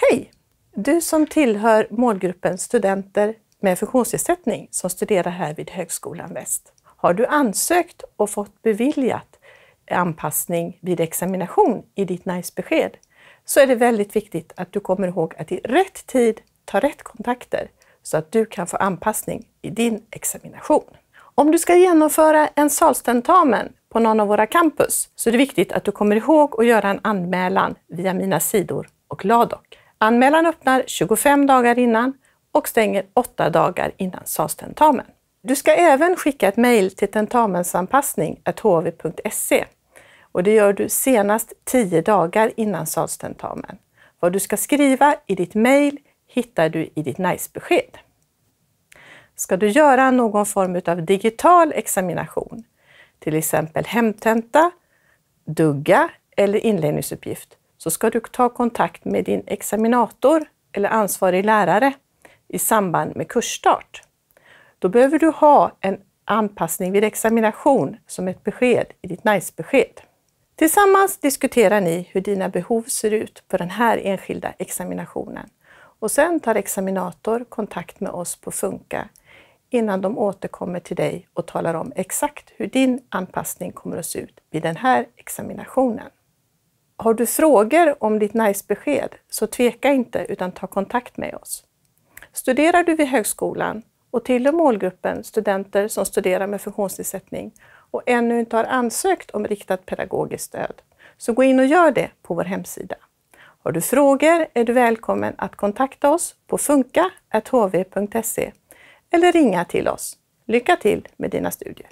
Hej! Du som tillhör målgruppen studenter med funktionsnedsättning som studerar här vid Högskolan Väst. Har du ansökt och fått beviljat anpassning vid examination i ditt NICE-besked så är det väldigt viktigt att du kommer ihåg att i rätt tid ta rätt kontakter så att du kan få anpassning i din examination. Om du ska genomföra en salstentamen på någon av våra campus så är det viktigt att du kommer ihåg att göra en anmälan via Mina sidor och Gladock. Anmälan öppnar 25 dagar innan och stänger 8 dagar innan SAS-tentamen. Du ska även skicka ett mejl till tentamensanpassning.hv.se och det gör du senast 10 dagar innan SAS-tentamen. Vad du ska skriva i ditt mejl hittar du i ditt NICE-besked. Ska du göra någon form av digital examination, till exempel hemtenta, dugga eller inledningsuppgift, så ska du ta kontakt med din examinator eller ansvarig lärare i samband med kursstart. Då behöver du ha en anpassning vid examination som ett besked i ditt NICE-besked. Tillsammans diskuterar ni hur dina behov ser ut för den här enskilda examinationen och sen tar examinator kontakt med oss på Funka innan de återkommer till dig och talar om exakt hur din anpassning kommer att se ut vid den här examinationen. Har du frågor om ditt NICE-besked så tveka inte utan ta kontakt med oss. Studerar du vid högskolan och tillhör målgruppen studenter som studerar med funktionsnedsättning och ännu inte har ansökt om riktat pedagogiskt stöd, så gå in och gör det på vår hemsida. Har du frågor är du välkommen att kontakta oss på funka.hv.se eller ringa till oss. Lycka till med dina studier!